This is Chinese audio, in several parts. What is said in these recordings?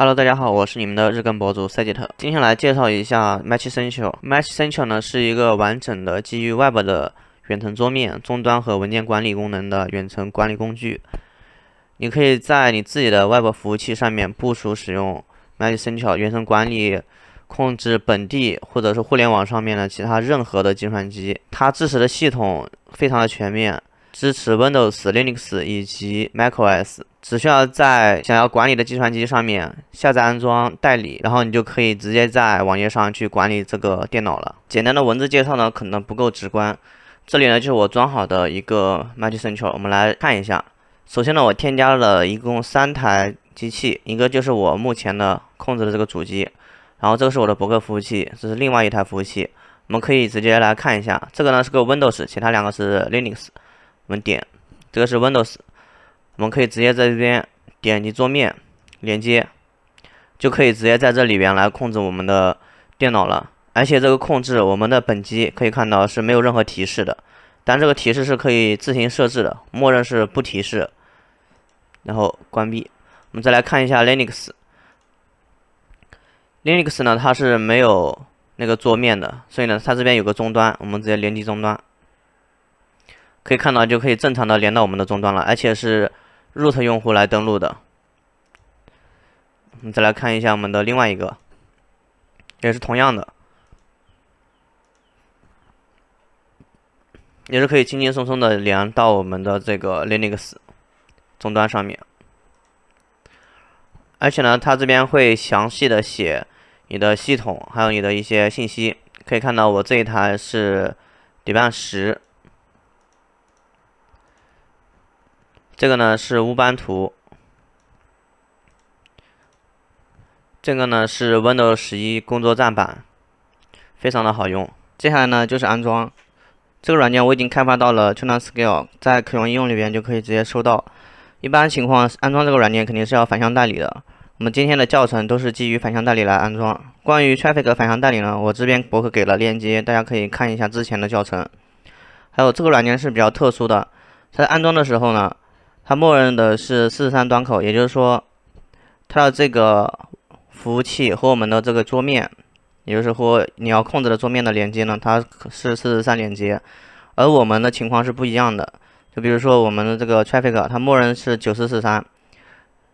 Hello，大家好，我是你们的日更博主赛杰特。今天来介绍一下 Match Central。Match Central 呢是一个完整的基于 Web 的远程桌面、终端和文件管理功能的远程管理工具。你可以在你自己的 Web 服务器上面部署使用 Match Central 远程管理，控制本地或者是互联网上面的其他任何的计算机。它支持的系统非常的全面。支持 Windows、Linux 以及 macOS，只需要在想要管理的计算机上面下载安装代理，然后你就可以直接在网页上去管理这个电脑了。简单的文字介绍呢，可能不够直观。这里呢，就是我装好的一个 Magic c e n t r a l 我们来看一下。首先呢，我添加了一共三台机器，一个就是我目前的控制的这个主机，然后这个是我的博客服务器，这是另外一台服务器。我们可以直接来看一下，这个呢是个 Windows，其他两个是 Linux。我们点，这个是 Windows，我们可以直接在这边点击桌面连接，就可以直接在这里边来控制我们的电脑了。而且这个控制我们的本机可以看到是没有任何提示的，但这个提示是可以自行设置的，默认是不提示。然后关闭。我们再来看一下 Linux，Linux 呢它是没有那个桌面的，所以呢它这边有个终端，我们直接连接终端。可以看到，就可以正常的连到我们的终端了，而且是 root 用户来登录的。我们再来看一下我们的另外一个，也是同样的，也是可以轻轻松松的连到我们的这个 Linux 终端上面。而且呢，它这边会详细的写你的系统还有你的一些信息。可以看到，我这一台是 Debian 十。这个呢是乌班图，这个呢是 Windows 十一工作站版，非常的好用。接下来呢就是安装这个软件，我已经开发到了 t h u n e s c a l e 在可用应用里边就可以直接收到。一般情况安装这个软件肯定是要反向代理的，我们今天的教程都是基于反向代理来安装。关于 Traffic 反向代理呢，我这边博客给了链接，大家可以看一下之前的教程。还有这个软件是比较特殊的，在安装的时候呢。它默认的是四十三端口，也就是说，它的这个服务器和我们的这个桌面，也就是和你要控制的桌面的连接呢，它是四十三连接。而我们的情况是不一样的，就比如说我们的这个 traffic，它默认是九四四三。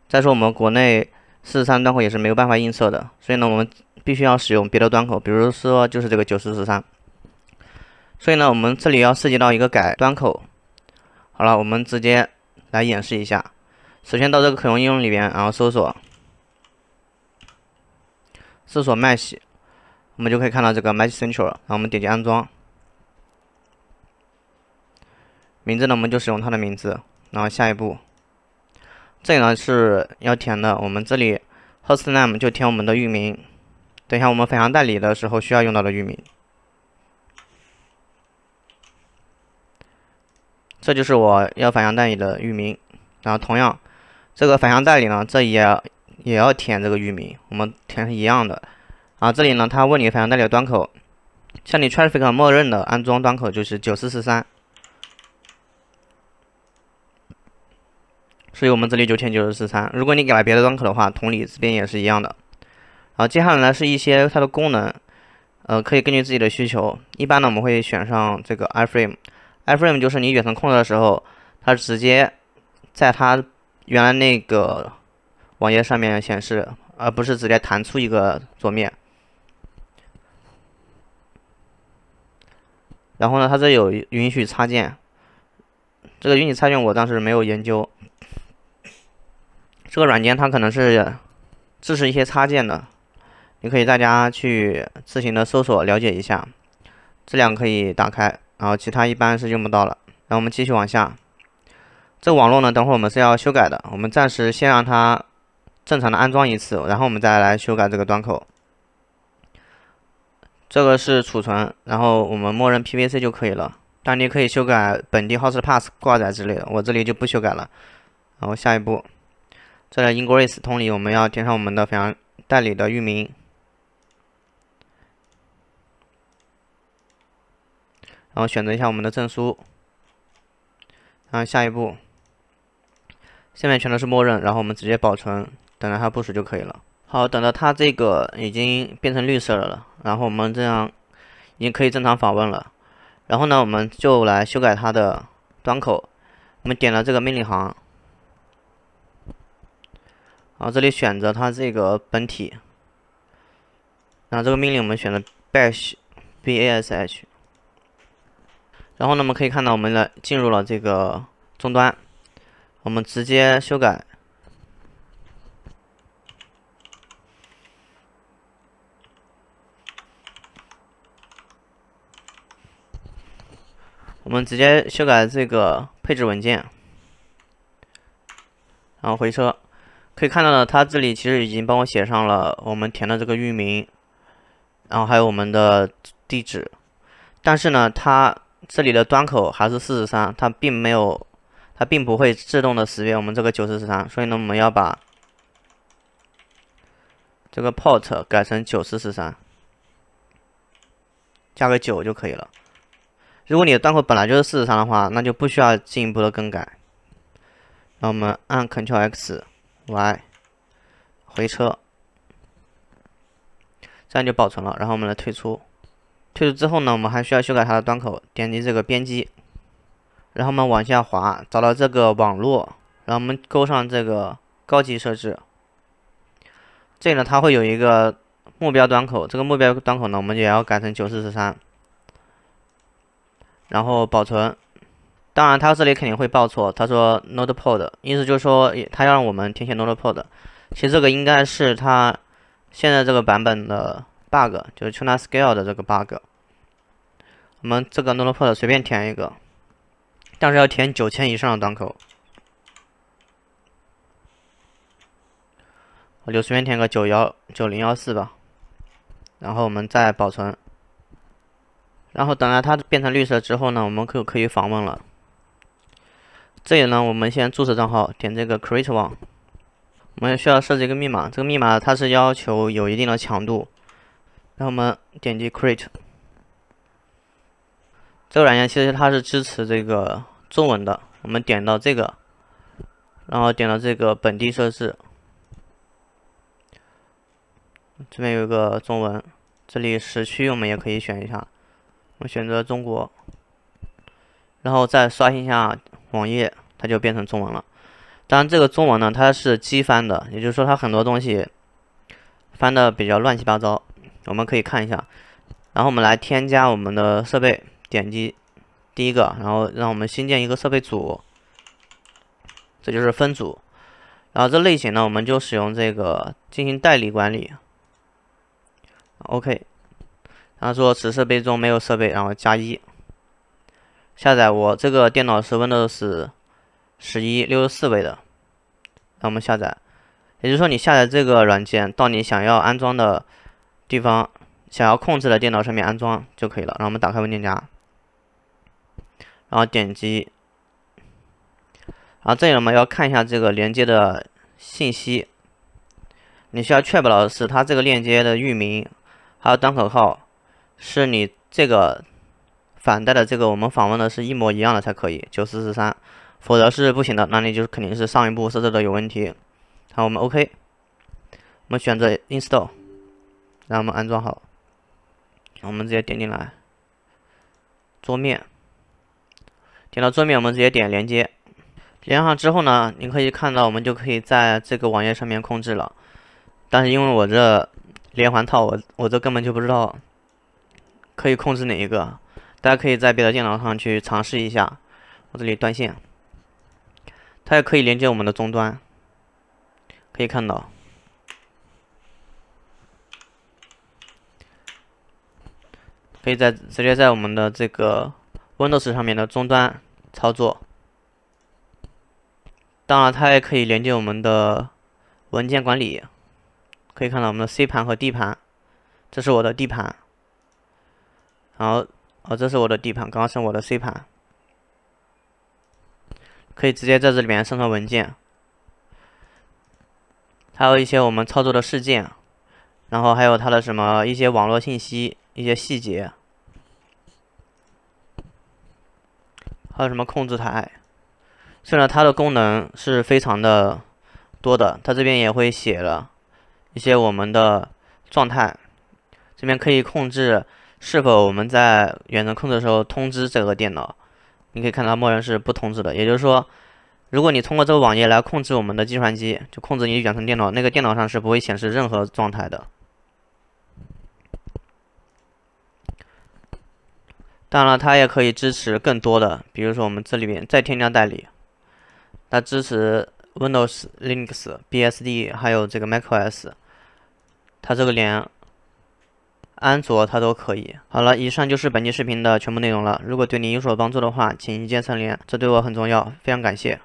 再说我们国内四3三端口也是没有办法映射的，所以呢，我们必须要使用别的端口，比如说就是这个九四四三。所以呢，我们这里要涉及到一个改端口。好了，我们直接。来演示一下，首先到这个可用应用里边，然后搜索搜索 m e s h 我们就可以看到这个 m s h Central，然后我们点击安装。名字呢，我们就使用它的名字，然后下一步，这里呢是要填的，我们这里 Host Name 就填我们的域名，等一下我们返航代理的时候需要用到的域名。这就是我要反向代理的域名，然后同样，这个反向代理呢，这也也要填这个域名，我们填是一样的。啊，这里呢，他问你反向代理的端口，像你 traffic 默认的安装端口就是九四四三，所以我们这里就填九四四三。如果你改了别的端口的话，同理这边也是一样的。然后接下来呢是一些它的功能，呃，可以根据自己的需求，一般呢我们会选上这个 iframe。iframe 就是你远程控制的时候，它直接在它原来那个网页上面显示，而不是直接弹出一个桌面。然后呢，它这有允许插件，这个允许插件我当时没有研究，这个软件它可能是支持一些插件的，你可以大家去自行的搜索了解一下。这两个可以打开。然后其他一般是用不到了。然后我们继续往下，这网络呢，等会我们是要修改的。我们暂时先让它正常的安装一次，然后我们再来修改这个端口。这个是储存，然后我们默认 PVC 就可以了。但你可以修改本地 host、pass 挂载之类的，我这里就不修改了。然后下一步，这里 Ingress 同理，我们要填上我们的非常代理的域名。然后选择一下我们的证书，然后下一步，下面全都是默认，然后我们直接保存，等待它部署就可以了。好，等到它这个已经变成绿色的了，然后我们这样已经可以正常访问了。然后呢，我们就来修改它的端口，我们点了这个命令行，然后这里选择它这个本体，然后这个命令我们选择 bash，bash。然后呢，我们可以看到，我们来进入了这个终端，我们直接修改，我们直接修改这个配置文件，然后回车，可以看到呢，它这里其实已经帮我写上了我们填的这个域名，然后还有我们的地址，但是呢，它这里的端口还是43，它并没有，它并不会自动的识别我们这个943，所以呢，我们要把这个 port 改成943，加个九就可以了。如果你的端口本来就是43的话，那就不需要进一步的更改。那我们按 Ctrl X，Y，回车，这样就保存了。然后我们来退出。退出之后呢，我们还需要修改它的端口，点击这个编辑，然后我们往下滑，找到这个网络，然后我们勾上这个高级设置。这里呢，它会有一个目标端口，这个目标端口呢，我们也要改成九四四三，然后保存。当然，它这里肯定会报错，它说 n o d e p o d 意思就是说它要让我们填写 n o d e p o d 其实这个应该是它现在这个版本的。bug 就是 China Scale 的这个 bug。我们这个 n o t e p o r t 随便填一个，但是要填九千以上的端口。我就随便填个九幺九零幺四吧。然后我们再保存。然后等它变成绿色之后呢，我们就可以访问了。这里呢，我们先注册账号，点这个 Create One。我们需要设置一个密码，这个密码它是要求有一定的强度。然后我们点击 Create。这个软件其实它是支持这个中文的。我们点到这个，然后点到这个本地设置，这边有一个中文，这里时区我们也可以选一下，我选择中国，然后再刷新一下网页，它就变成中文了。当然，这个中文呢，它是机翻的，也就是说它很多东西翻的比较乱七八糟。我们可以看一下，然后我们来添加我们的设备，点击第一个，然后让我们新建一个设备组，这就是分组。然后这类型呢，我们就使用这个进行代理管理。OK，然后说此设备中没有设备，然后加一。下载我这个电脑是 Windows 十一六十四位的，那我们下载，也就是说你下载这个软件到你想要安装的。地方想要控制的电脑上面安装就可以了。然后我们打开文件夹，然后点击，然后这里我们要看一下这个连接的信息。你需要确保的是，它这个链接的域名还有端口号，是你这个反带的这个我们访问的是一模一样的才可以。九四四三，否则是不行的。那你就肯定是上一步设置的有问题。好，我们 OK，我们选择 Install。让我们安装好，我们直接点进来，桌面，点到桌面，我们直接点连接，连上之后呢，你可以看到我们就可以在这个网页上面控制了。但是因为我这连环套，我我这根本就不知道可以控制哪一个。大家可以在别的电脑上去尝试一下。我这里断线，它也可以连接我们的终端，可以看到。可以在直接在我们的这个 Windows 上面的终端操作。当然，它也可以连接我们的文件管理，可以看到我们的 C 盘和 D 盘，这是我的 D 盘。然后，哦，这是我的 D 盘，刚刚是我的 C 盘。可以直接在这里面上传文件，还有一些我们操作的事件，然后还有它的什么一些网络信息。一些细节，还有什么控制台？虽然它的功能是非常的多的，它这边也会写了一些我们的状态。这边可以控制是否我们在远程控制的时候通知这个电脑。你可以看到，默认是不通知的，也就是说，如果你通过这个网页来控制我们的计算机，就控制你远程电脑，那个电脑上是不会显示任何状态的。当然，它也可以支持更多的，比如说我们这里边再添加代理，它支持 Windows、Linux、BSD，还有这个 macOS，它这个连安卓它都可以。好了，以上就是本期视频的全部内容了。如果对你有所帮助的话，请一键三连，这对我很重要，非常感谢。